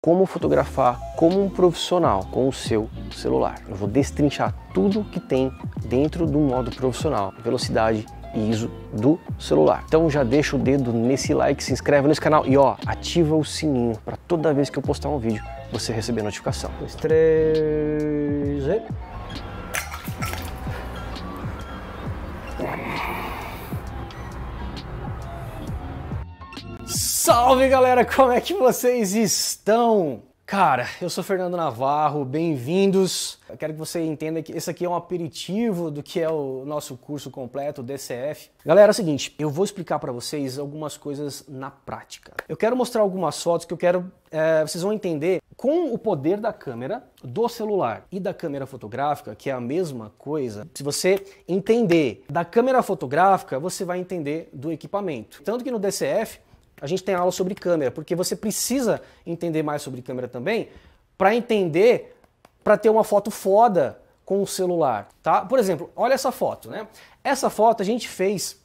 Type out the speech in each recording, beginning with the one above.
como fotografar como um profissional com o seu celular. Eu vou destrinchar tudo que tem dentro do modo profissional, velocidade e ISO do celular. Então já deixa o dedo nesse like, se inscreve nesse canal e ó, ativa o sininho para toda vez que eu postar um vídeo você receber notificação. Um, dois, três, e... Salve galera, como é que vocês estão? Cara, eu sou Fernando Navarro, bem-vindos. Eu quero que você entenda que esse aqui é um aperitivo do que é o nosso curso completo, o DCF. Galera, é o seguinte, eu vou explicar para vocês algumas coisas na prática. Eu quero mostrar algumas fotos que eu quero, é, vocês vão entender com o poder da câmera, do celular e da câmera fotográfica, que é a mesma coisa, se você entender da câmera fotográfica, você vai entender do equipamento. Tanto que no DCF a gente tem aula sobre câmera, porque você precisa entender mais sobre câmera também para entender, para ter uma foto foda com o celular, tá? Por exemplo, olha essa foto, né? Essa foto a gente fez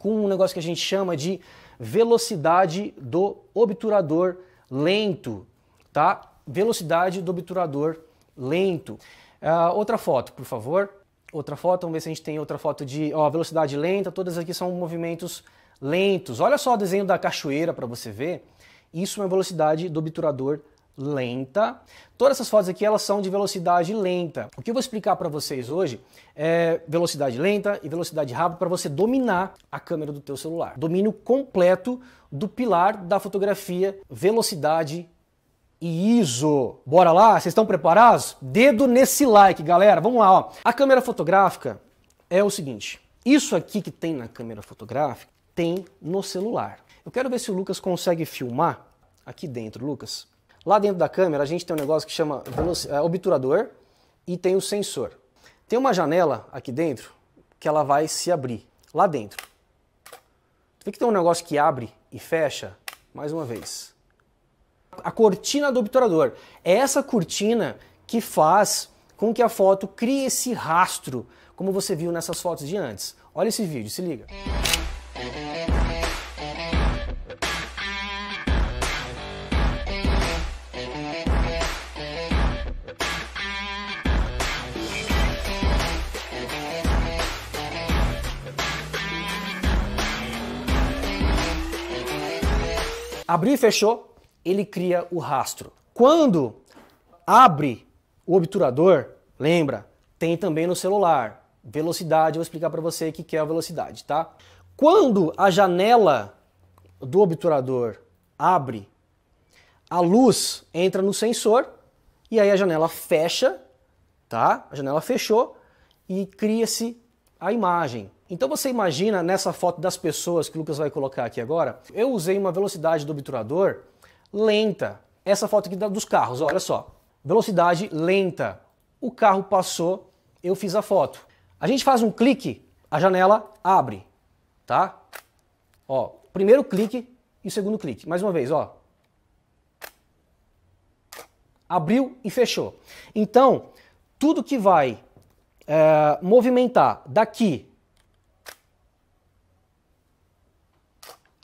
com um negócio que a gente chama de velocidade do obturador lento, tá? Velocidade do obturador lento. Uh, outra foto, por favor. Outra foto, vamos ver se a gente tem outra foto de ó, velocidade lenta. Todas aqui são movimentos lentos. Olha só o desenho da cachoeira para você ver. Isso é uma velocidade do obturador lenta. Todas essas fotos aqui elas são de velocidade lenta. O que eu vou explicar para vocês hoje é velocidade lenta e velocidade rápida para você dominar a câmera do teu celular. Domínio completo do pilar da fotografia, velocidade e ISO. Bora lá? Vocês estão preparados? Dedo nesse like, galera. Vamos lá, ó. A câmera fotográfica é o seguinte, isso aqui que tem na câmera fotográfica tem no celular. Eu quero ver se o Lucas consegue filmar aqui dentro, Lucas. Lá dentro da câmera a gente tem um negócio que chama é, obturador e tem o sensor. Tem uma janela aqui dentro que ela vai se abrir, lá dentro. Tu vê que tem um negócio que abre e fecha? Mais uma vez. A cortina do obturador. É essa cortina que faz com que a foto crie esse rastro, como você viu nessas fotos de antes. Olha esse vídeo, se liga. Abriu e fechou, ele cria o rastro. Quando abre o obturador, lembra, tem também no celular. Velocidade, eu vou explicar para você o que é a velocidade, tá? Quando a janela do obturador abre, a luz entra no sensor e aí a janela fecha, tá? A janela fechou e cria-se a imagem. Então você imagina nessa foto das pessoas que o Lucas vai colocar aqui agora, eu usei uma velocidade do obturador lenta. Essa foto aqui dos carros, olha só. Velocidade lenta. O carro passou, eu fiz a foto. A gente faz um clique, a janela abre tá? Ó, primeiro clique e segundo clique. Mais uma vez, ó. Abriu e fechou. Então, tudo que vai é, movimentar daqui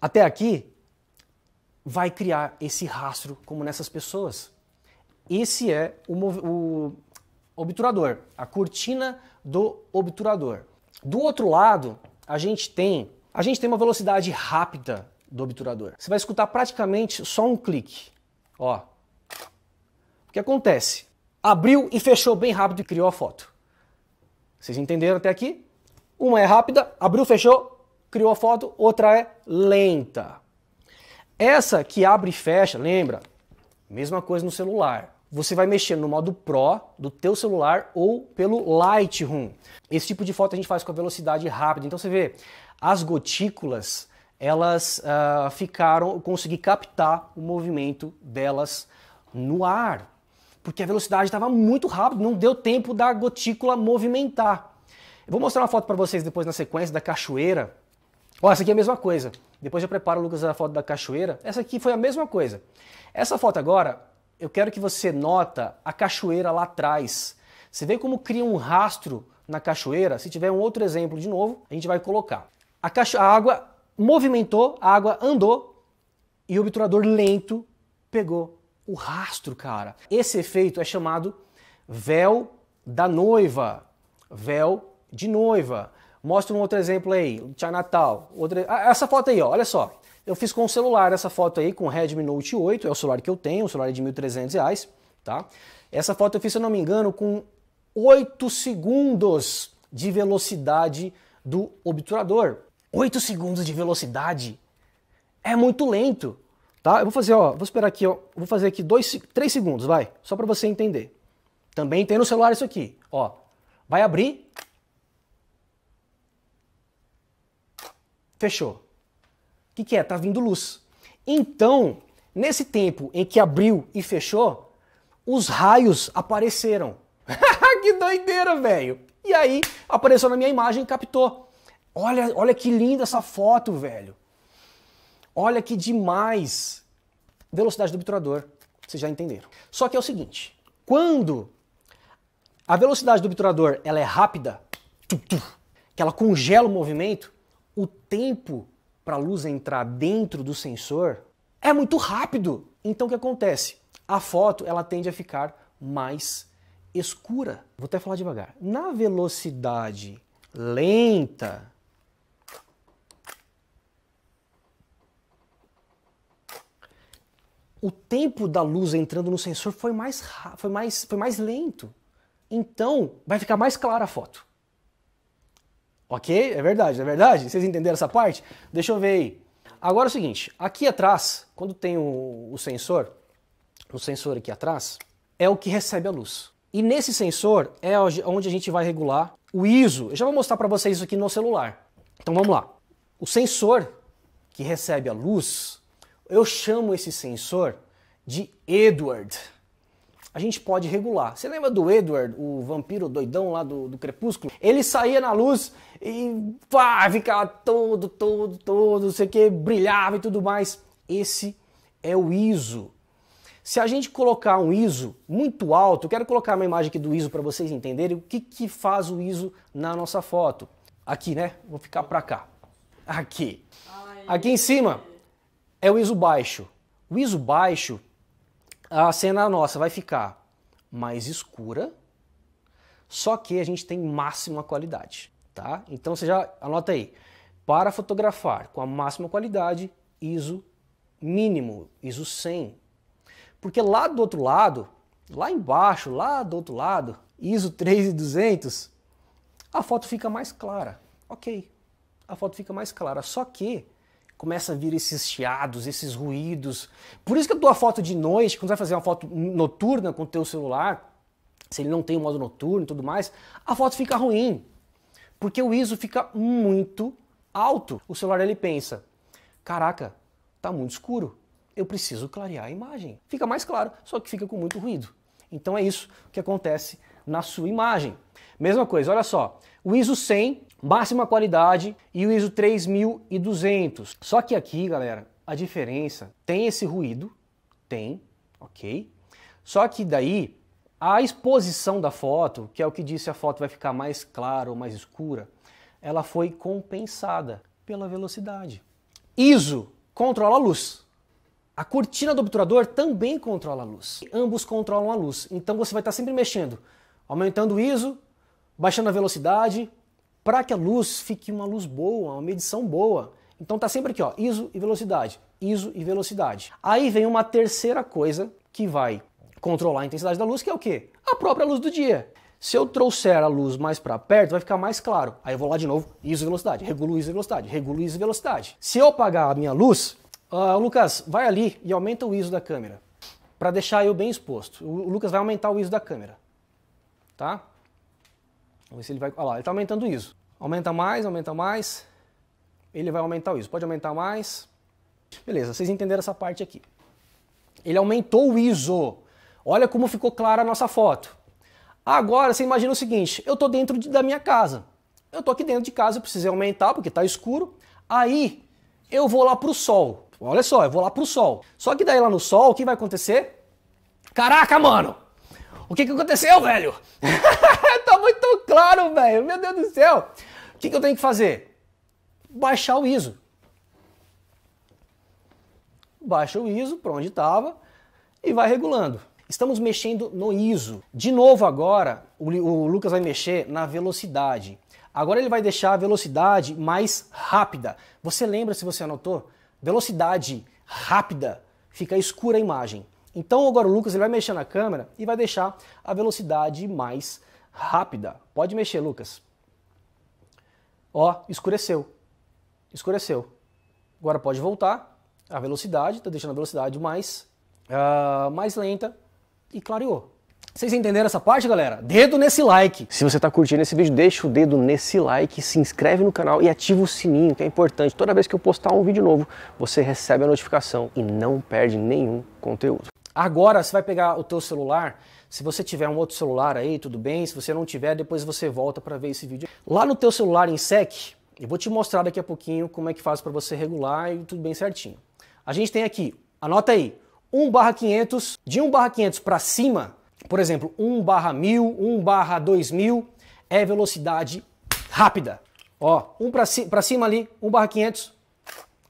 até aqui vai criar esse rastro como nessas pessoas. Esse é o, o obturador, a cortina do obturador. Do outro lado, a gente tem a gente tem uma velocidade rápida do obturador. Você vai escutar praticamente só um clique. Ó. O que acontece? Abriu e fechou bem rápido e criou a foto. Vocês entenderam até aqui? Uma é rápida, abriu, fechou, criou a foto, outra é lenta. Essa que abre e fecha, lembra? Mesma coisa no celular você vai mexer no modo Pro do teu celular ou pelo Lightroom. Esse tipo de foto a gente faz com a velocidade rápida. Então você vê, as gotículas elas uh, ficaram, consegui captar o movimento delas no ar, porque a velocidade estava muito rápida, não deu tempo da gotícula movimentar. Eu vou mostrar uma foto para vocês depois na sequência da cachoeira. Olha, essa aqui é a mesma coisa. Depois eu preparo, Lucas, a foto da cachoeira. Essa aqui foi a mesma coisa. Essa foto agora, eu quero que você nota a cachoeira lá atrás. Você vê como cria um rastro na cachoeira? Se tiver um outro exemplo de novo, a gente vai colocar a, caixa, a água movimentou, a água andou e o obturador lento pegou o rastro, cara. Esse efeito é chamado véu da noiva. Véu de noiva. Mostra um outro exemplo aí, Tia Natal. Outra... Ah, essa foto aí, ó, olha só. Eu fiz com o celular essa foto aí, com o Redmi Note 8, é o celular que eu tenho, o celular é de R$ 1.300, tá? Essa foto eu fiz, se eu não me engano, com 8 segundos de velocidade do obturador. 8 segundos de velocidade é muito lento, tá? Eu vou fazer, ó, vou esperar aqui, ó, vou fazer aqui 2, 3 segundos, vai, só para você entender. Também tem no celular isso aqui, ó. Vai abrir. Fechou. O que, que é? Tá vindo luz. Então, nesse tempo em que abriu e fechou, os raios apareceram. que doideira, velho! E aí, apareceu na minha imagem e captou. Olha, olha que linda essa foto, velho. Olha que demais. Velocidade do obturador, vocês já entenderam. Só que é o seguinte, quando a velocidade do obturador ela é rápida, que ela congela o movimento, o tempo para a luz entrar dentro do sensor é muito rápido. Então o que acontece? A foto ela tende a ficar mais escura. Vou até falar devagar. Na velocidade lenta, o tempo da luz entrando no sensor foi mais, foi mais, foi mais lento. Então, vai ficar mais clara a foto. Ok? É verdade, é verdade? Vocês entenderam essa parte? Deixa eu ver aí. Agora é o seguinte, aqui atrás, quando tem o, o sensor, o sensor aqui atrás, é o que recebe a luz. E nesse sensor é onde a gente vai regular o ISO. Eu já vou mostrar para vocês isso aqui no celular. Então vamos lá. O sensor que recebe a luz eu chamo esse sensor de Edward. A gente pode regular. Você lembra do Edward, o vampiro doidão lá do, do Crepúsculo? Ele saía na luz e pá, ficava todo, todo, todo, não sei o que, brilhava e tudo mais. Esse é o ISO. Se a gente colocar um ISO muito alto, eu quero colocar uma imagem aqui do ISO para vocês entenderem o que, que faz o ISO na nossa foto. Aqui, né? Vou ficar para cá. Aqui. Aqui em cima, é o ISO baixo. O ISO baixo, a cena nossa vai ficar mais escura, só que a gente tem máxima qualidade, tá? Então você já anota aí. Para fotografar com a máxima qualidade, ISO mínimo, ISO 100. Porque lá do outro lado, lá embaixo, lá do outro lado, ISO 3200, a foto fica mais clara. OK. A foto fica mais clara, só que começa a vir esses chiados, esses ruídos. Por isso que a tua foto de noite, quando você vai fazer uma foto noturna com o teu celular, se ele não tem o modo noturno e tudo mais, a foto fica ruim. Porque o ISO fica muito alto. O celular ele pensa: "Caraca, tá muito escuro. Eu preciso clarear a imagem". Fica mais claro, só que fica com muito ruído. Então é isso que acontece na sua imagem. Mesma coisa, olha só. O ISO 100 máxima qualidade e o ISO 3200. Só que aqui, galera, a diferença tem esse ruído, tem, ok? Só que daí a exposição da foto, que é o que disse a foto vai ficar mais clara ou mais escura, ela foi compensada pela velocidade. ISO controla a luz. A cortina do obturador também controla a luz. Ambos controlam a luz. Então você vai estar sempre mexendo, aumentando o ISO, baixando a velocidade, para que a luz fique uma luz boa, uma medição boa. Então tá sempre aqui, ó, ISO e velocidade, ISO e velocidade. Aí vem uma terceira coisa que vai controlar a intensidade da luz, que é o quê? A própria luz do dia. Se eu trouxer a luz mais para perto, vai ficar mais claro. Aí eu vou lá de novo, ISO e velocidade, regulo ISO e velocidade, regulo ISO e velocidade. Se eu apagar a minha luz, uh, Lucas, vai ali e aumenta o ISO da câmera, para deixar eu bem exposto. O Lucas vai aumentar o ISO da câmera, tá? Vamos ver se ele vai. Olha lá, ele está aumentando o ISO. Aumenta mais, aumenta mais. Ele vai aumentar o ISO. Pode aumentar mais. Beleza, vocês entenderam essa parte aqui. Ele aumentou o ISO. Olha como ficou clara a nossa foto. Agora você imagina o seguinte: eu estou dentro de, da minha casa. Eu estou aqui dentro de casa, eu precisei aumentar porque está escuro. Aí eu vou lá para o sol. Olha só, eu vou lá para o sol. Só que daí lá no sol, o que vai acontecer? Caraca, mano! O que, que aconteceu, velho? muito claro, velho. Meu Deus do céu. O que, que eu tenho que fazer? Baixar o ISO. Baixa o ISO para onde estava e vai regulando. Estamos mexendo no ISO. De novo agora, o, o Lucas vai mexer na velocidade. Agora ele vai deixar a velocidade mais rápida. Você lembra se você anotou? Velocidade rápida, fica escura a imagem. Então agora o Lucas ele vai mexer na câmera e vai deixar a velocidade mais rápida rápida. Pode mexer, Lucas. Ó, escureceu. Escureceu. Agora pode voltar a velocidade, tá deixando a velocidade mais, uh, mais lenta e clareou. Vocês entenderam essa parte, galera? Dedo nesse like. Se você está curtindo esse vídeo, deixa o dedo nesse like, se inscreve no canal e ativa o sininho, que é importante. Toda vez que eu postar um vídeo novo, você recebe a notificação e não perde nenhum conteúdo. Agora você vai pegar o teu celular, se você tiver um outro celular aí, tudo bem. Se você não tiver, depois você volta para ver esse vídeo. Lá no teu celular em SEC, eu vou te mostrar daqui a pouquinho como é que faz para você regular e tudo bem certinho. A gente tem aqui, anota aí, 1 barra 500, de 1 barra 500 para cima, por exemplo, 1 barra 1000, 1 barra 2000, é velocidade rápida. Ó, 1 para ci cima ali, 1 barra 500,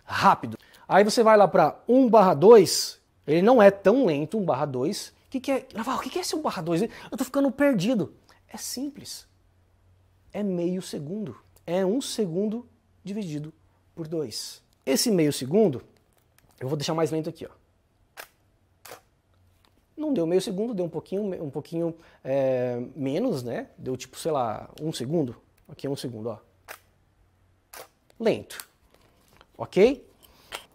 rápido. Aí você vai lá para 1 barra 2, ele não é tão lento, 1 barra 2, que, que é. Naval, ah, o que, que é esse um barra 2? Eu estou ficando perdido. É simples. É meio segundo. É um segundo dividido por 2. Esse meio segundo, eu vou deixar mais lento aqui. Ó. Não deu meio segundo, deu um pouquinho, um pouquinho é, menos, né? Deu tipo, sei lá, um segundo. Aqui é um segundo, ó. Lento. Ok?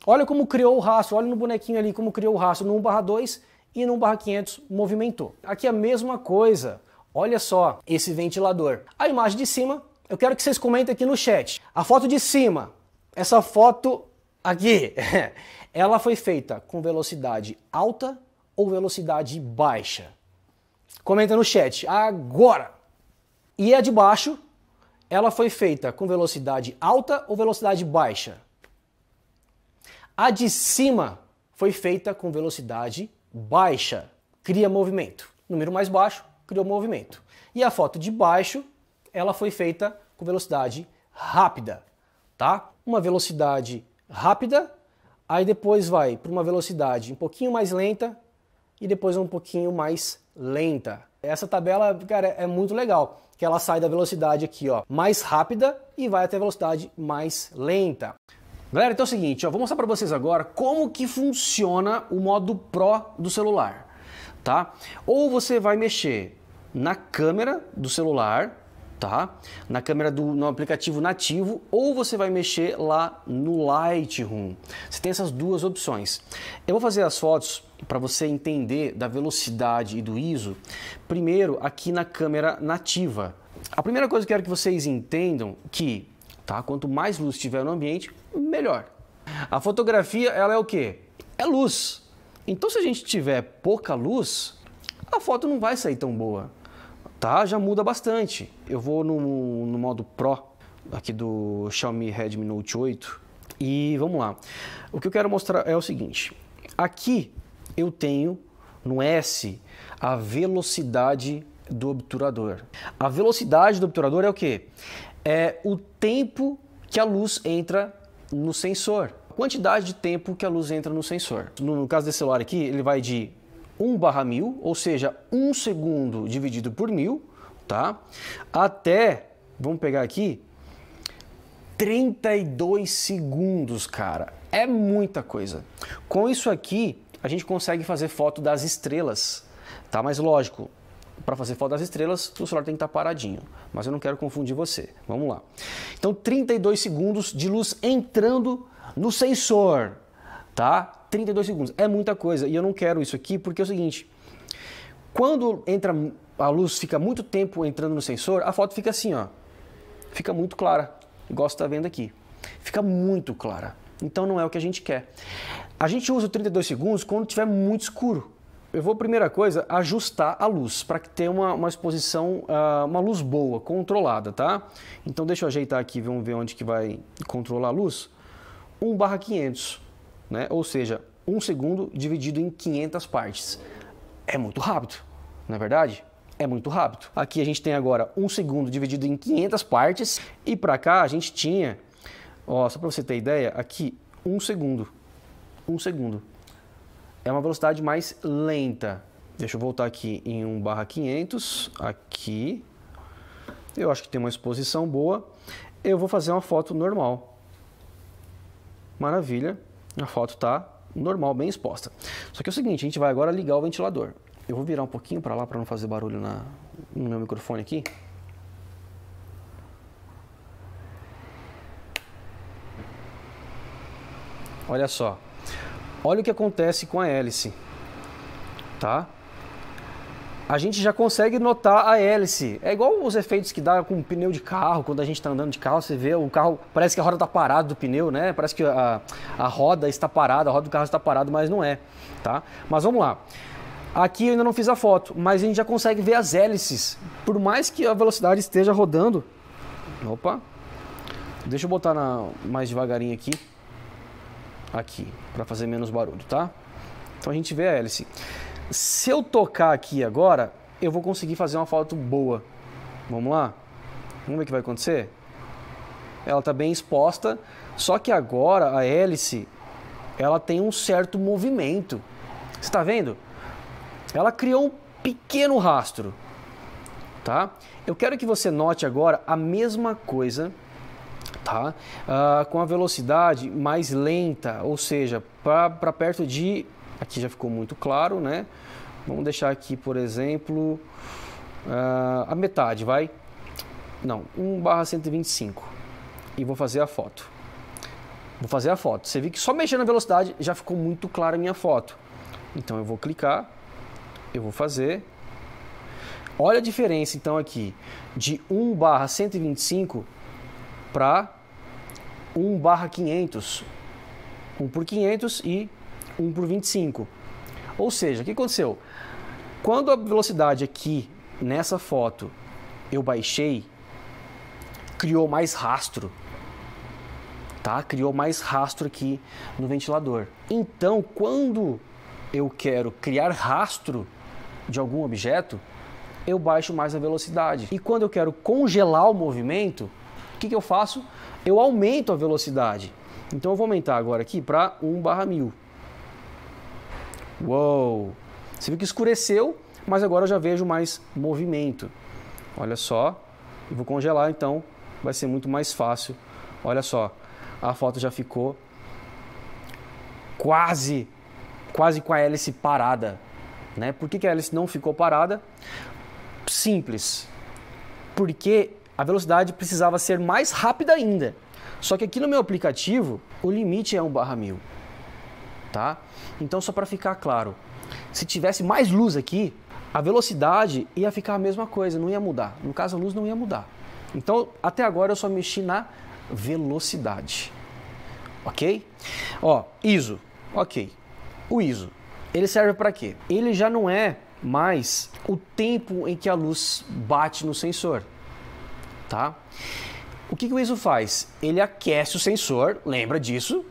Olha como criou o raço. olha no bonequinho ali como criou o raço no 1 barra 2 e no barra 500 movimentou. Aqui a mesma coisa. Olha só esse ventilador. A imagem de cima, eu quero que vocês comentem aqui no chat. A foto de cima, essa foto aqui, ela foi feita com velocidade alta ou velocidade baixa? Comenta no chat agora. E a de baixo, ela foi feita com velocidade alta ou velocidade baixa? A de cima foi feita com velocidade baixa cria movimento. Número mais baixo criou movimento. E a foto de baixo, ela foi feita com velocidade rápida, tá? Uma velocidade rápida, aí depois vai para uma velocidade um pouquinho mais lenta e depois um pouquinho mais lenta. Essa tabela, cara, é muito legal, que ela sai da velocidade aqui, ó, mais rápida e vai até a velocidade mais lenta. Galera, então é o seguinte, ó, vou mostrar para vocês agora como que funciona o modo Pro do celular, tá? Ou você vai mexer na câmera do celular, tá? Na câmera do no aplicativo nativo ou você vai mexer lá no Lightroom. Você tem essas duas opções. Eu vou fazer as fotos para você entender da velocidade e do ISO. Primeiro aqui na câmera nativa. A primeira coisa que eu quero que vocês entendam que Tá? Quanto mais luz tiver no ambiente, melhor. A fotografia, ela é o quê? É luz. Então, se a gente tiver pouca luz, a foto não vai sair tão boa. Tá? Já muda bastante. Eu vou no, no modo Pro aqui do Xiaomi Redmi Note 8 e vamos lá. O que eu quero mostrar é o seguinte. Aqui eu tenho no S a velocidade do obturador. A velocidade do obturador é o que? É o tempo que a luz entra no sensor. A quantidade de tempo que a luz entra no sensor. No caso desse celular aqui, ele vai de 1 barra 1000, ou seja, 1 segundo dividido por 1000, tá? Até, vamos pegar aqui, 32 segundos, cara. É muita coisa. Com isso aqui, a gente consegue fazer foto das estrelas, tá? Mas lógico, para fazer foto das estrelas, o celular tem que estar tá paradinho. Mas eu não quero confundir você. Vamos lá. Então, 32 segundos de luz entrando no sensor, tá? 32 segundos. É muita coisa e eu não quero isso aqui porque é o seguinte: quando entra a luz fica muito tempo entrando no sensor, a foto fica assim, ó. Fica muito clara. Igual você está vendo aqui. Fica muito clara. Então não é o que a gente quer. A gente usa 32 segundos quando tiver muito escuro. Eu vou, primeira coisa, ajustar a luz para que tenha uma, uma exposição, ah, uma luz boa, controlada, tá? Então deixa eu ajeitar aqui, vamos ver onde que vai controlar a luz. 1 barra 500, né? Ou seja, 1 segundo dividido em 500 partes. É muito rápido, não é verdade? É muito rápido. Aqui a gente tem agora 1 segundo dividido em 500 partes e para cá a gente tinha, ó, só para você ter ideia, aqui 1 segundo, 1 segundo é uma velocidade mais lenta. Deixa eu voltar aqui em 1 barra 500, aqui. Eu acho que tem uma exposição boa. Eu vou fazer uma foto normal. Maravilha, a foto está normal, bem exposta. Só que é o seguinte, a gente vai agora ligar o ventilador. Eu vou virar um pouquinho para lá para não fazer barulho na, no meu microfone aqui. Olha só, Olha o que acontece com a hélice, tá? A gente já consegue notar a hélice. É igual os efeitos que dá com o pneu de carro, quando a gente está andando de carro, você vê o carro, parece que a roda está parada do pneu, né? Parece que a, a roda está parada, a roda do carro está parada, mas não é, tá? Mas vamos lá. Aqui eu ainda não fiz a foto, mas a gente já consegue ver as hélices. Por mais que a velocidade esteja rodando. Opa! Deixa eu botar na, mais devagarinho aqui aqui, para fazer menos barulho, tá? Então a gente vê a hélice. Se eu tocar aqui agora, eu vou conseguir fazer uma foto boa. Vamos lá? Vamos ver o que vai acontecer? Ela está bem exposta, só que agora a hélice, ela tem um certo movimento. Você está vendo? Ela criou um pequeno rastro, tá? Eu quero que você note agora a mesma coisa tá? Uh, com a velocidade mais lenta, ou seja, para perto de. Aqui já ficou muito claro, né? Vamos deixar aqui, por exemplo, uh, a metade, vai? Não, 1 barra 125. E vou fazer a foto. Vou fazer a foto. Você viu que só mexendo na velocidade já ficou muito clara a minha foto. Então eu vou clicar, eu vou fazer. Olha a diferença então aqui de 1 barra 125 para 1 barra 500, 1 por 500 e 1 por 25. Ou seja, o que aconteceu? Quando a velocidade aqui nessa foto eu baixei, criou mais rastro, tá? Criou mais rastro aqui no ventilador. Então, quando eu quero criar rastro de algum objeto, eu baixo mais a velocidade. E quando eu quero congelar o movimento, o que, que eu faço? Eu aumento a velocidade. Então eu vou aumentar agora aqui para 1 barra 1000. Uou! Você viu que escureceu, mas agora eu já vejo mais movimento. Olha só. Eu vou congelar, então vai ser muito mais fácil. Olha só. A foto já ficou quase, quase com a hélice parada. Né? Por que, que a hélice não ficou parada? Simples. Porque a velocidade precisava ser mais rápida ainda. Só que aqui no meu aplicativo, o limite é 1 barra 1000. Tá? Então, só para ficar claro, se tivesse mais luz aqui, a velocidade ia ficar a mesma coisa, não ia mudar. No caso, a luz não ia mudar. Então, até agora eu só mexi na velocidade. Ok? Ó, ISO. Ok. O ISO. Ele serve para quê? Ele já não é mais o tempo em que a luz bate no sensor tá? O que, que o ISO faz? Ele aquece o sensor, lembra disso?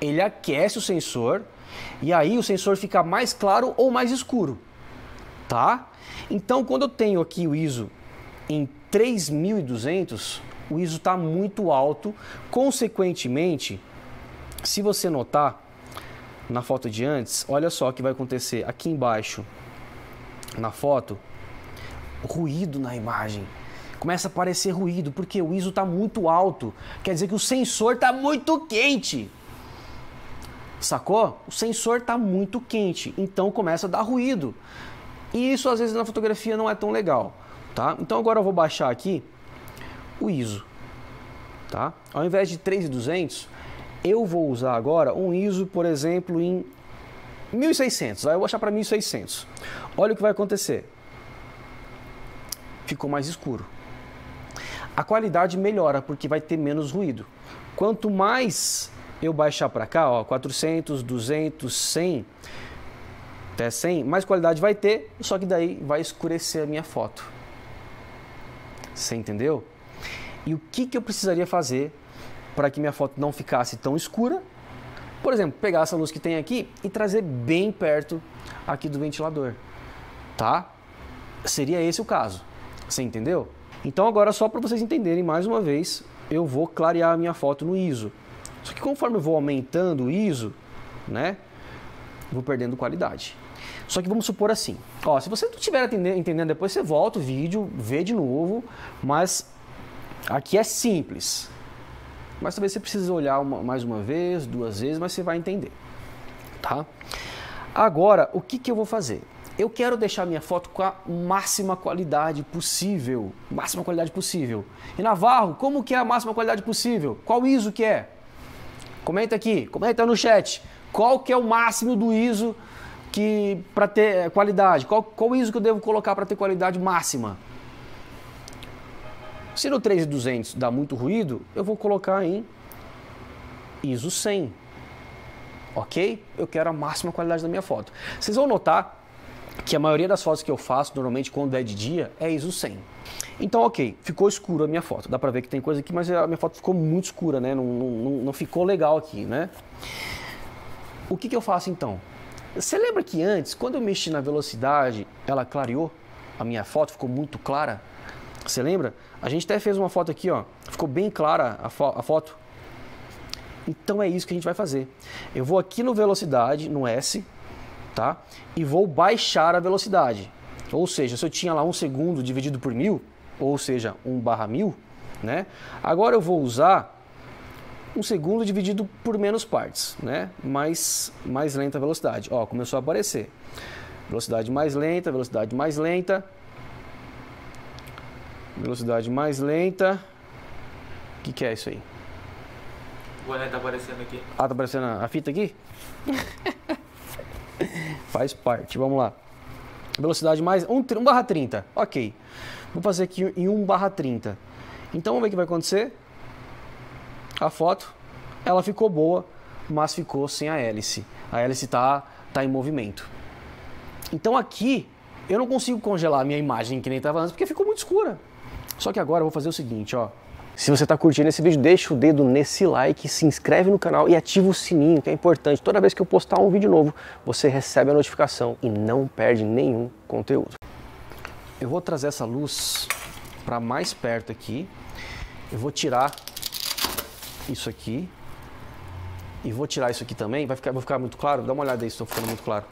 Ele aquece o sensor e aí o sensor fica mais claro ou mais escuro, tá? Então, quando eu tenho aqui o ISO em 3200, o ISO está muito alto. Consequentemente, se você notar na foto de antes, olha só o que vai acontecer aqui embaixo na foto: ruído na imagem começa a aparecer ruído, porque o ISO está muito alto. Quer dizer que o sensor está muito quente. Sacou? O sensor está muito quente, então começa a dar ruído. E isso às vezes na fotografia não é tão legal, tá? Então agora eu vou baixar aqui o ISO, tá? Ao invés de 3200, eu vou usar agora um ISO, por exemplo, em 1600. Aí eu vou achar para 1600. Olha o que vai acontecer. Ficou mais escuro a qualidade melhora porque vai ter menos ruído. Quanto mais eu baixar para cá, ó, 400, 200, 100, até 100, mais qualidade vai ter, só que daí vai escurecer a minha foto. Você entendeu? E o que, que eu precisaria fazer para que minha foto não ficasse tão escura? Por exemplo, pegar essa luz que tem aqui e trazer bem perto aqui do ventilador, tá? Seria esse o caso. Você entendeu? Então agora só para vocês entenderem mais uma vez, eu vou clarear a minha foto no ISO. Só que conforme eu vou aumentando o ISO, né, vou perdendo qualidade. Só que vamos supor assim, ó, se você não estiver entendendo depois, você volta o vídeo, vê de novo, mas aqui é simples. Mas talvez você precise olhar uma, mais uma vez, duas vezes, mas você vai entender, tá? Agora, o que, que eu vou fazer? eu quero deixar minha foto com a máxima qualidade possível. Máxima qualidade possível. E Navarro, como que é a máxima qualidade possível? Qual ISO que é? Comenta aqui, comenta no chat. Qual que é o máximo do ISO que para ter eh, qualidade? Qual, qual ISO que eu devo colocar para ter qualidade máxima? Se no 3200 dá muito ruído, eu vou colocar em ISO 100. Ok? Eu quero a máxima qualidade da minha foto. Vocês vão notar que a maioria das fotos que eu faço, normalmente quando é de dia, é ISO 100. Então, ok, ficou escuro a minha foto. Dá pra ver que tem coisa aqui, mas a minha foto ficou muito escura, né? Não, não, não ficou legal aqui, né? O que, que eu faço então? Você lembra que antes, quando eu mexi na velocidade, ela clareou? A minha foto ficou muito clara? Você lembra? A gente até fez uma foto aqui, ó. Ficou bem clara a, fo a foto. Então é isso que a gente vai fazer. Eu vou aqui no velocidade, no S, tá? E vou baixar a velocidade. Ou seja, se eu tinha lá um segundo dividido por mil, ou seja, 1 barra mil, né? Agora eu vou usar um segundo dividido por menos partes, né? Mais, mais lenta a velocidade. Ó, começou a aparecer. Velocidade mais lenta, velocidade mais lenta. Velocidade mais lenta. O que, que é isso aí? O tá aparecendo aqui. Ah, tá aparecendo a fita aqui? Faz parte. Vamos lá. Velocidade mais 1 barra 30. Ok. Vou fazer aqui em 1 barra 30. Então vamos ver o que vai acontecer. A foto, ela ficou boa, mas ficou sem a hélice. A hélice está tá em movimento. Então aqui eu não consigo congelar a minha imagem que nem estava antes, porque ficou muito escura. Só que agora eu vou fazer o seguinte, ó. Se você está curtindo esse vídeo, deixa o dedo nesse like, se inscreve no canal e ativa o sininho, que é importante. Toda vez que eu postar um vídeo novo, você recebe a notificação e não perde nenhum conteúdo. Eu vou trazer essa luz para mais perto aqui. Eu vou tirar isso aqui e vou tirar isso aqui também. Vai ficar, vou ficar muito claro? Dá uma olhada aí se estou ficando muito claro.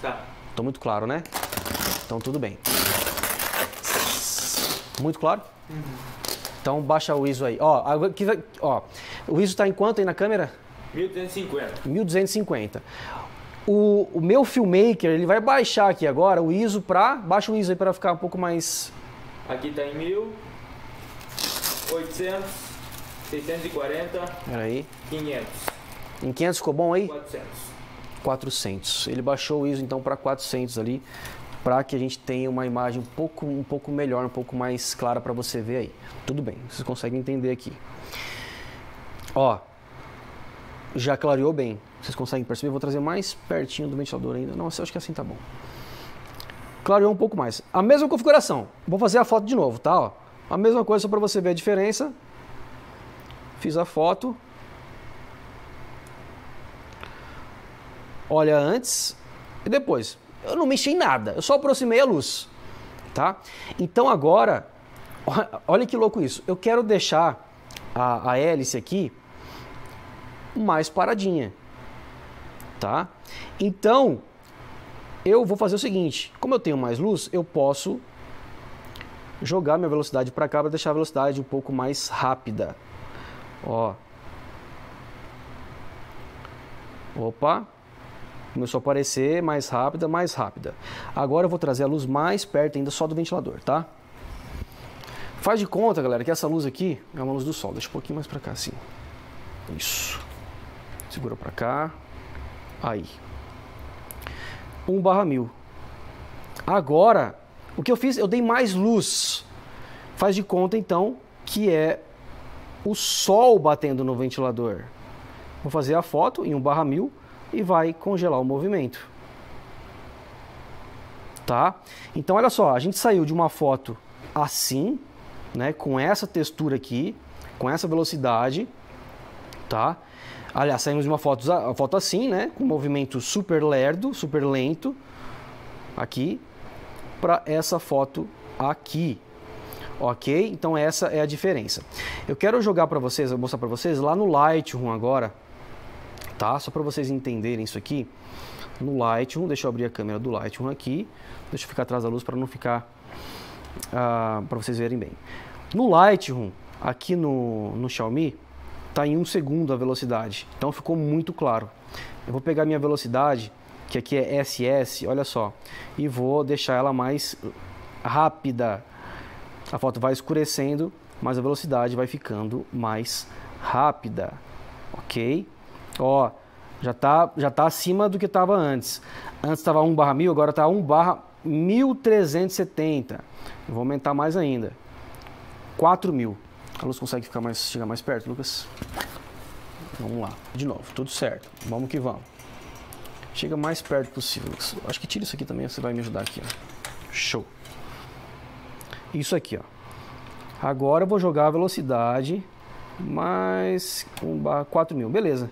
Tá. Estou muito claro, né? Então tudo bem. Muito claro? Uhum. Então baixa o ISO aí. Ó, aqui, ó o ISO está em quanto aí na câmera? 1250. 1250. O, o meu filmmaker, ele vai baixar aqui agora o ISO para... Baixa o ISO aí para ficar um pouco mais... Aqui está em 1800, 640, 500. Em 500 ficou bom aí? 400. 400. Ele baixou o ISO então para 400 ali para que a gente tenha uma imagem um pouco, um pouco melhor, um pouco mais clara para você ver aí. Tudo bem, vocês conseguem entender aqui. Ó, já clareou bem. Vocês conseguem perceber? Vou trazer mais pertinho do ventilador ainda. Não, acho que assim tá bom. Clareou um pouco mais. A mesma configuração. Vou fazer a foto de novo, tá? Ó, a mesma coisa só para você ver a diferença. Fiz a foto. Olha antes e depois. Eu não mexi em nada, eu só aproximei a luz, tá? Então agora, olha que louco isso. Eu quero deixar a, a hélice aqui mais paradinha, tá? Então, eu vou fazer o seguinte, como eu tenho mais luz, eu posso jogar minha velocidade para cá para deixar a velocidade um pouco mais rápida. Ó. Opa começou a aparecer mais rápida, mais rápida. Agora eu vou trazer a luz mais perto ainda só do ventilador, tá? Faz de conta, galera, que essa luz aqui é uma luz do sol. Deixa um pouquinho mais para cá, assim. Isso. Segura para cá. Aí. 1 barra 1000. Agora, o que eu fiz? Eu dei mais luz. Faz de conta, então, que é o sol batendo no ventilador. Vou fazer a foto em 1 barra 1000 e vai congelar o movimento. Tá? Então olha só, a gente saiu de uma foto assim, né, com essa textura aqui, com essa velocidade, tá? Aliás, saímos de uma foto, uma foto assim, né, com um movimento super lerdo, super lento, aqui, para essa foto aqui, ok? Então essa é a diferença. Eu quero jogar para vocês, vou mostrar para vocês lá no Lightroom agora, tá? Só para vocês entenderem isso aqui, no Lightroom, deixa eu abrir a câmera do Lightroom aqui, deixa eu ficar atrás da luz para não ficar, uh, ah, para vocês verem bem. No Lightroom, aqui no, no Xiaomi, tá em um segundo a velocidade, então ficou muito claro. Eu vou pegar minha velocidade, que aqui é SS, olha só, e vou deixar ela mais rápida. A foto vai escurecendo, mas a velocidade vai ficando mais rápida, ok? Tipo, ó, já está já tá acima do que estava antes. Antes estava 1 barra 1.000, agora está 1 barra 1.370. Vou aumentar mais ainda. 4.000. A luz consegue ficar mais, chegar mais perto, Lucas? Vamos lá. De novo, tudo certo. Vamos que vamos. Chega mais perto possível, Acho que tira isso aqui também, você vai me ajudar aqui. Ó. Show. Isso aqui, ó. Agora eu vou jogar a velocidade mais 1 mil 4.000. Beleza.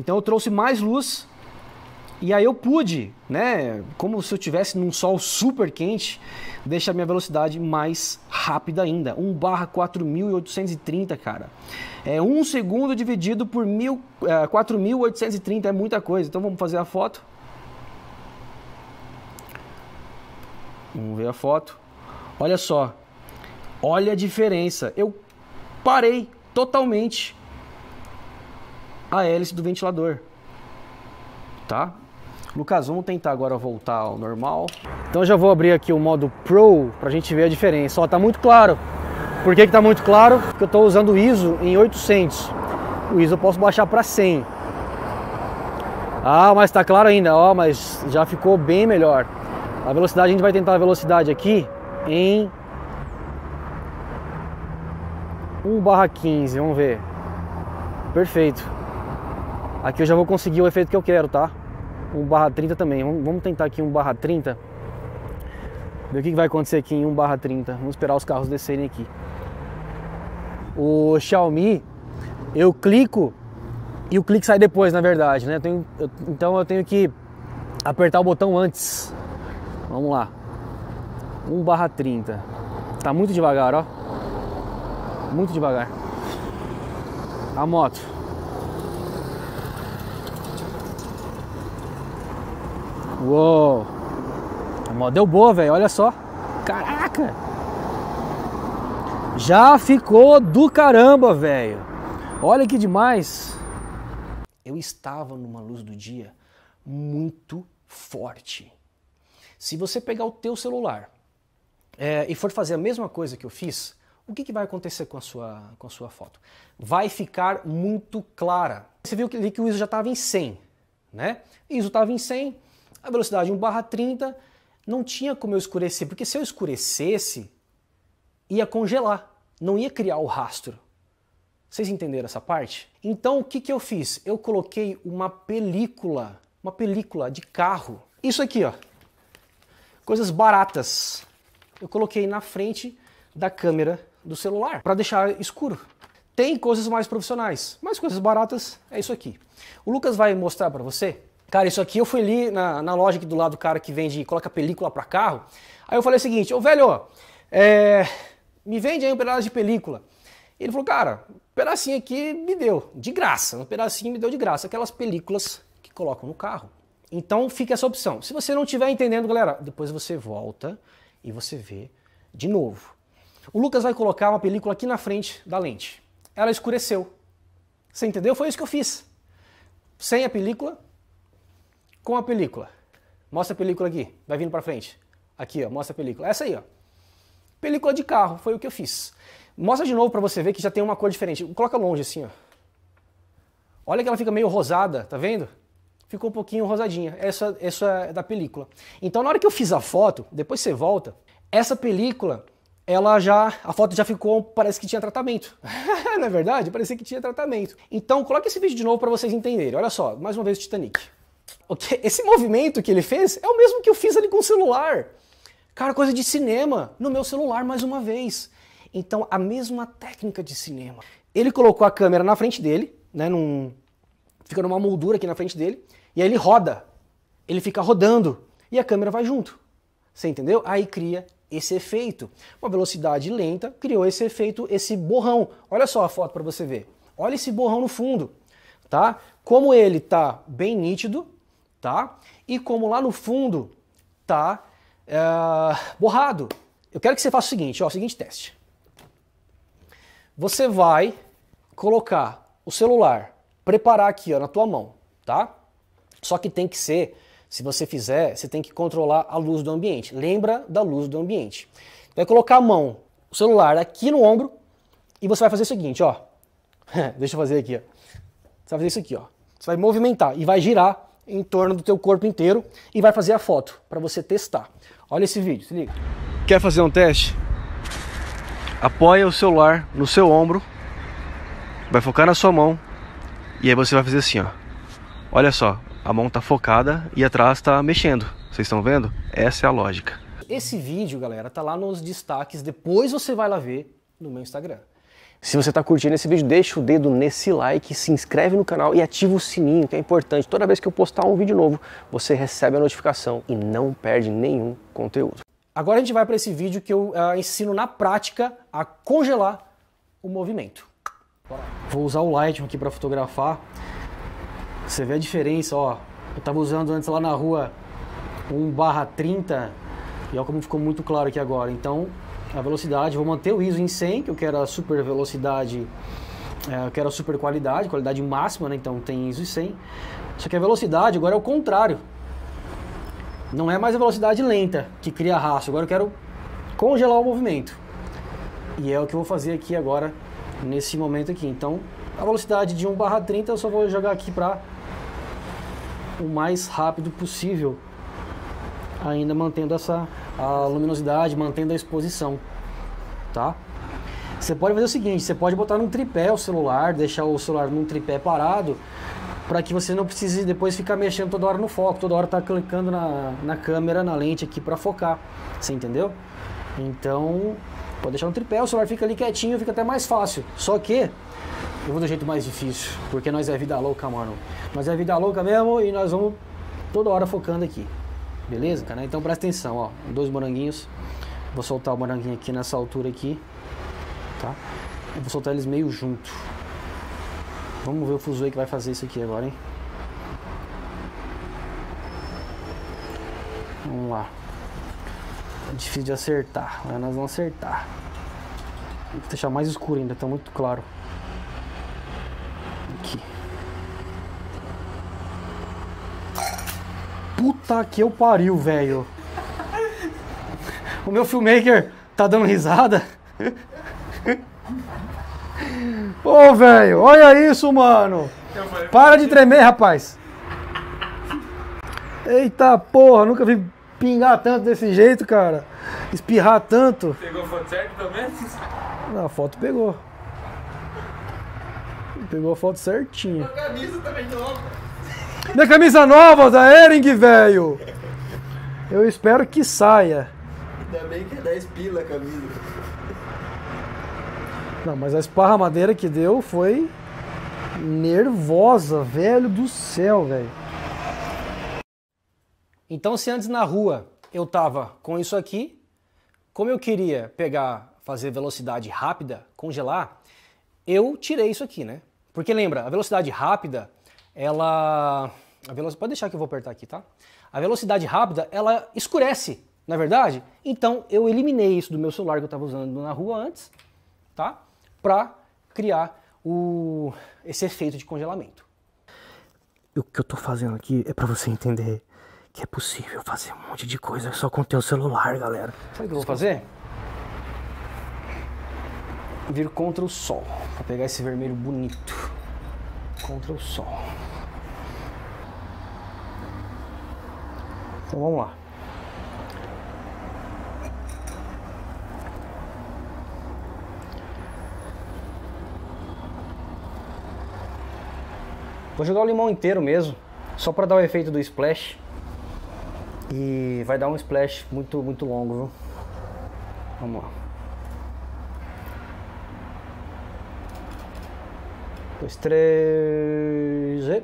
Então eu trouxe mais luz e aí eu pude, né, como se eu tivesse num sol super quente, deixar minha velocidade mais rápida ainda. 1 barra 4.830, cara. É um segundo dividido por mil, é, 4.830, é muita coisa. Então vamos fazer a foto. Vamos ver a foto. Olha só. Olha a diferença. Eu parei totalmente a hélice do ventilador, tá? Lucas, vamos tentar agora voltar ao normal. Então já vou abrir aqui o modo Pro para a gente ver a diferença. Ó, tá muito claro. Por que, que tá muito claro? Porque eu estou usando o ISO em 800. O ISO eu posso baixar para 100. Ah, mas tá claro ainda, ó, mas já ficou bem melhor. A velocidade, a gente vai tentar a velocidade aqui em 1 barra 15, vamos ver. Perfeito. Aqui eu já vou conseguir o efeito que eu quero, tá? 1 barra 30 também. Vamos tentar aqui 1 barra 30. Ver o que vai acontecer aqui em 1 barra 30. Vamos esperar os carros descerem aqui. O Xiaomi, eu clico e o clique sai depois, na verdade, né? Eu tenho, eu, então eu tenho que apertar o botão antes. Vamos lá. 1 barra 30. Tá muito devagar, ó. Muito devagar. A moto. Uou! A deu boa, velho, olha só. Caraca! Já ficou do caramba, velho. Olha que demais. Eu estava numa luz do dia muito forte. Se você pegar o teu celular é, e for fazer a mesma coisa que eu fiz, o que, que, vai acontecer com a, sua, com a sua foto? Vai ficar muito clara. Você viu que, que o ISO já estava em 100, né? ISO estava em 100, a velocidade 1 barra 30 não tinha como eu escurecer, porque se eu escurecesse, ia congelar, não ia criar o rastro. Vocês entenderam essa parte? Então o que, que eu fiz? Eu coloquei uma película, uma película de carro. Isso aqui, ó. Coisas baratas. Eu coloquei na frente da câmera do celular para deixar escuro. Tem coisas mais profissionais, mas coisas baratas é isso aqui. O Lucas vai mostrar para você Cara, isso aqui eu fui ali na, na loja aqui do lado do cara que vende, coloca película para carro. Aí eu falei o seguinte, ô velho, é, me vende aí um pedaço de película. Ele falou, cara, um pedacinho aqui me deu, de graça, um pedacinho me deu de graça, aquelas películas que colocam no carro. Então fica essa opção. Se você não estiver entendendo, galera, depois você volta e você vê de novo. O Lucas vai colocar uma película aqui na frente da lente. Ela escureceu. Você entendeu? Foi isso que eu fiz. Sem a película, com a película. Mostra a película aqui, vai vindo para frente. Aqui, ó, mostra a película. Essa aí, ó. Película de carro, foi o que eu fiz. Mostra de novo para você ver que já tem uma cor diferente. Coloca longe assim, ó. Olha que ela fica meio rosada, tá vendo? Ficou um pouquinho rosadinha. Essa, essa é da película. Então, na hora que eu fiz a foto, depois você volta, essa película ela já a foto já ficou parece que tinha tratamento não é verdade parecia que tinha tratamento então coloque esse vídeo de novo para vocês entenderem olha só mais uma vez o Titanic esse movimento que ele fez é o mesmo que eu fiz ali com o celular. Cara, coisa de cinema, no meu celular mais uma vez. Então, a mesma técnica de cinema. Ele colocou a câmera na frente dele, né, num, fica numa moldura aqui na frente dele, e aí ele roda. Ele fica rodando e a câmera vai junto. Você entendeu? Aí cria esse efeito. Uma velocidade lenta criou esse efeito, esse borrão. Olha só a foto para você ver. Olha esse borrão no fundo, tá? Como ele tá bem nítido, tá? E como lá no fundo tá é, borrado, eu quero que você faça o seguinte, ó, o seguinte teste. Você vai colocar o celular, preparar aqui ó, na tua mão, tá? Só que tem que ser, se você fizer, você tem que controlar a luz do ambiente. Lembra da luz do ambiente. Vai colocar a mão, o celular aqui no ombro e você vai fazer o seguinte, ó. Deixa eu fazer aqui, ó. Você vai fazer isso aqui, ó. Você vai movimentar e vai girar em torno do teu corpo inteiro e vai fazer a foto para você testar. Olha esse vídeo, se liga. Quer fazer um teste? Apoia o celular no seu ombro, vai focar na sua mão e aí você vai fazer assim, ó. Olha só, a mão tá focada e atrás tá mexendo. Vocês estão vendo? Essa é a lógica. Esse vídeo, galera, tá lá nos destaques, depois você vai lá ver no meu Instagram. Se você está curtindo esse vídeo, deixa o dedo nesse like, se inscreve no canal e ativa o sininho, que é importante. Toda vez que eu postar um vídeo novo, você recebe a notificação e não perde nenhum conteúdo. Agora a gente vai para esse vídeo que eu uh, ensino na prática a congelar o movimento. Vou usar o Lightroom aqui para fotografar. Você vê a diferença, ó. Eu estava usando antes lá na rua 1 barra 30 e olha como ficou muito claro aqui agora. Então a velocidade, vou manter o ISO em 100, que eu quero a super velocidade, é, eu quero a super qualidade, qualidade máxima, né? então tem ISO e 100. Só que a velocidade agora é o contrário. Não é mais a velocidade lenta que cria raça agora eu quero congelar o movimento. E é o que eu vou fazer aqui agora, nesse momento aqui. Então, a velocidade de 1 barra 30 eu só vou jogar aqui para o mais rápido possível, ainda mantendo essa a luminosidade, mantendo a exposição, tá? Você pode fazer o seguinte, você pode botar num tripé o celular, deixar o celular num tripé parado, para que você não precise depois ficar mexendo toda hora no foco, toda hora tá clicando na, na câmera, na lente aqui para focar, você entendeu? Então, pode deixar um tripé, o celular fica ali quietinho, fica até mais fácil. Só que eu vou do jeito mais difícil, porque nós é vida louca, mano. Nós é vida louca mesmo e nós vamos toda hora focando aqui. Beleza, cara? Então presta atenção, ó. Dois moranguinhos. Vou soltar o moranguinho aqui nessa altura aqui, tá? Eu vou soltar eles meio junto. Vamos ver o Fuzue que vai fazer isso aqui agora, hein? Vamos lá. É difícil de acertar, mas nós vamos acertar. Vou deixar mais escuro ainda, tá muito claro. Puta que eu pariu, velho. O meu filmmaker tá dando risada. Ô, velho, olha isso, mano. Para de tremer, rapaz. Eita porra, nunca vi pingar tanto desse jeito, cara. Espirrar tanto. Pegou foto certa também? Não, a foto pegou. Pegou a foto certinha. A camisa também nova. Minha camisa nova da Ering, velho! Eu espero que saia. Ainda bem que é 10 pila a camisa. Não, mas a esparramadeira que deu foi nervosa, velho do céu, velho. Então, se antes na rua eu tava com isso aqui, como eu queria pegar, fazer velocidade rápida, congelar, eu tirei isso aqui, né? Porque lembra, a velocidade rápida ela a velocidade, pode deixar que eu vou apertar aqui, tá? A velocidade rápida, ela escurece, na é verdade? Então eu eliminei isso do meu celular que eu estava usando na rua antes, tá? Para criar o, esse efeito de congelamento. O que eu estou fazendo aqui é para você entender que é possível fazer um monte de coisa só com o teu celular, galera. Sabe o que eu vou fazer? Vir contra o sol, para pegar esse vermelho bonito contra o sol. Então vamos lá. Vou jogar o limão inteiro mesmo, só para dar o efeito do splash. E vai dar um splash muito, muito longo, viu? Vamos lá. dois, três e...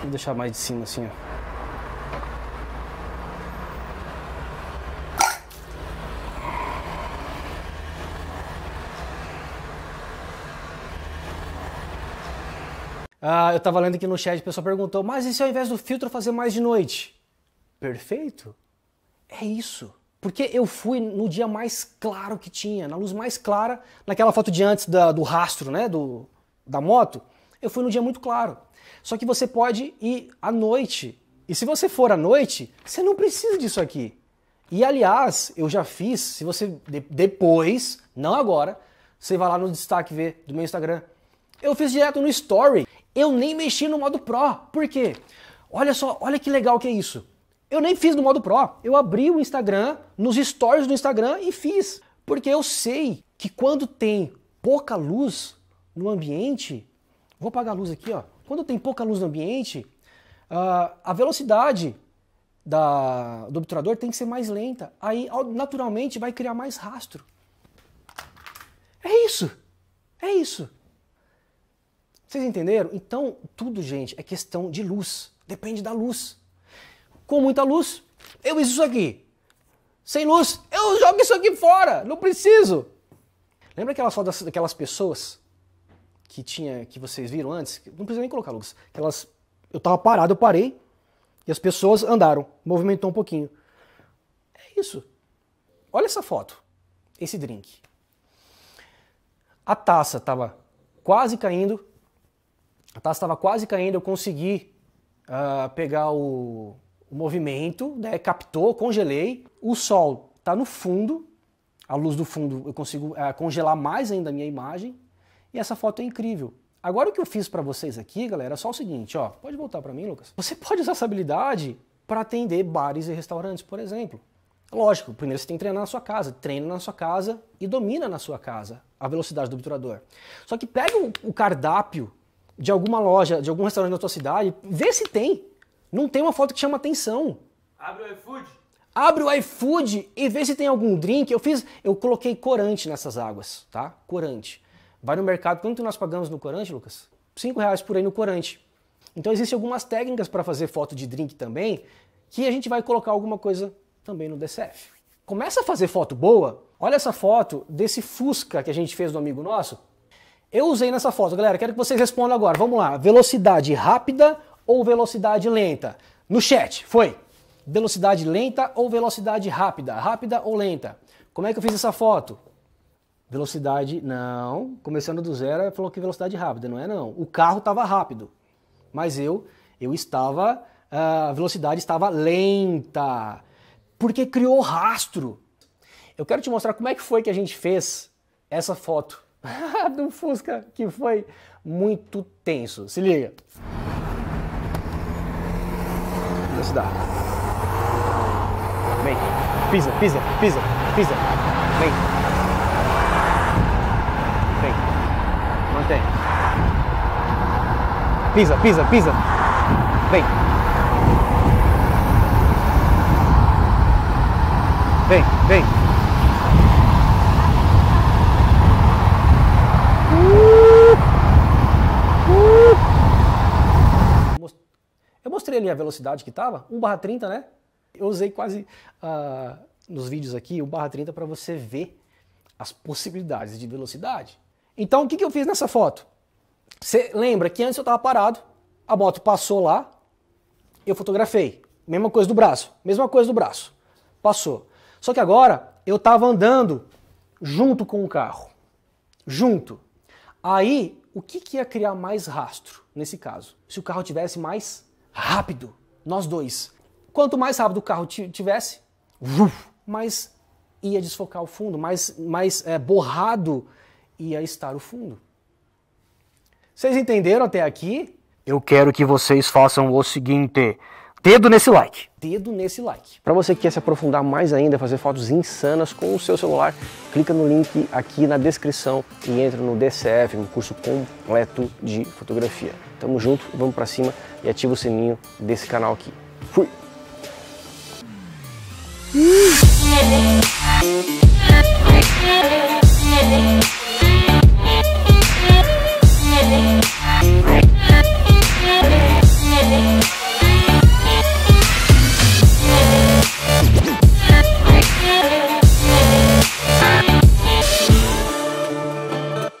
Vou deixar mais de cima assim, ó. Ah, eu estava lendo aqui no chat, o pessoal perguntou, mas e se ao invés do filtro fazer mais de noite? perfeito? É isso. Porque eu fui no dia mais claro que tinha, na luz mais clara, naquela foto de antes da, do rastro, né, do, da moto, eu fui no dia muito claro. Só que você pode ir à noite. E se você for à noite, você não precisa disso aqui. E aliás, eu já fiz, se você de, depois, não agora, você vai lá no destaque ver do meu Instagram. Eu fiz direto no story. Eu nem mexi no modo pro. Por quê? Olha só, olha que legal que é isso. Eu nem fiz no modo Pro. Eu abri o Instagram, nos stories do Instagram e fiz. Porque eu sei que quando tem pouca luz no ambiente, vou apagar a luz aqui, ó. Quando tem pouca luz no ambiente, uh, a velocidade da, do obturador tem que ser mais lenta. Aí, naturalmente, vai criar mais rastro. É isso. É isso. Vocês entenderam? Então, tudo, gente, é questão de luz. Depende da luz. Com muita luz, eu uso isso aqui. Sem luz, eu jogo isso aqui fora, não preciso. Lembra aquelas, fotos daquelas pessoas que tinha que vocês viram antes? Não precisa nem colocar luz. Aquelas, eu estava parado, eu parei, e as pessoas andaram, movimentou um pouquinho. É isso. Olha essa foto, esse drink. A taça estava quase caindo, a taça estava quase caindo, eu consegui uh, pegar o, o movimento, né, captou, congelei. O sol está no fundo, a luz do fundo eu consigo é, congelar mais ainda a minha imagem. E essa foto é incrível. Agora o que eu fiz para vocês aqui, galera, é só o seguinte, ó, pode voltar para mim, Lucas. Você pode usar essa habilidade para atender bares e restaurantes, por exemplo. Lógico, primeiro você tem que treinar na sua casa, treina na sua casa e domina na sua casa a velocidade do obturador. Só que pega o cardápio de alguma loja, de algum restaurante da sua cidade, vê se tem não tem uma foto que chama atenção. Abre o iFood. Abre o iFood e vê se tem algum drink. Eu fiz, eu coloquei corante nessas águas, tá? Corante. Vai no mercado, quanto nós pagamos no corante, Lucas? Cinco reais por aí no corante. Então existem algumas técnicas para fazer foto de drink também, que a gente vai colocar alguma coisa também no DCF. Começa a fazer foto boa. Olha essa foto desse Fusca que a gente fez do amigo nosso. Eu usei nessa foto, galera. Quero que vocês respondam agora. Vamos lá. Velocidade rápida ou velocidade lenta? No chat, foi. Velocidade lenta ou velocidade rápida? Rápida ou lenta? Como é que eu fiz essa foto? Velocidade, não. Começando do zero, falou que velocidade rápida. Não é não. O carro estava rápido, mas eu, eu estava, ah, a velocidade estava lenta. Porque criou rastro. Eu quero te mostrar como é que foi que a gente fez essa foto do Fusca, que foi muito tenso. Se liga da cidade. Vem, pisa, pisa, pisa, pisa. Vem. Vem. Mantém. Pisa, pisa, pisa. Vem. Vem, vem. mostrei ali a velocidade que estava, 1 barra 30, né? Eu usei quase uh, nos vídeos aqui o barra 30 para você ver as possibilidades de velocidade. Então o que, que eu fiz nessa foto? Você lembra que antes eu estava parado, a moto passou lá, eu fotografei. Mesma coisa do braço, mesma coisa do braço. Passou. Só que agora eu estava andando junto com o carro. Junto. Aí, o que, que ia criar mais rastro nesse caso? Se o carro tivesse mais rápido, nós dois. Quanto mais rápido o carro tivesse, mais ia desfocar o fundo, mais, mais é, borrado ia estar o fundo. Vocês entenderam até aqui? Eu quero que vocês façam o seguinte: Dedo nesse like. Dedo nesse like. Para você que quer se aprofundar mais ainda, fazer fotos insanas com o seu celular, clica no link aqui na descrição e entra no DCF, um curso completo de fotografia. Tamo junto, vamos para cima e ativa o sininho desse canal aqui. Fui! Hum.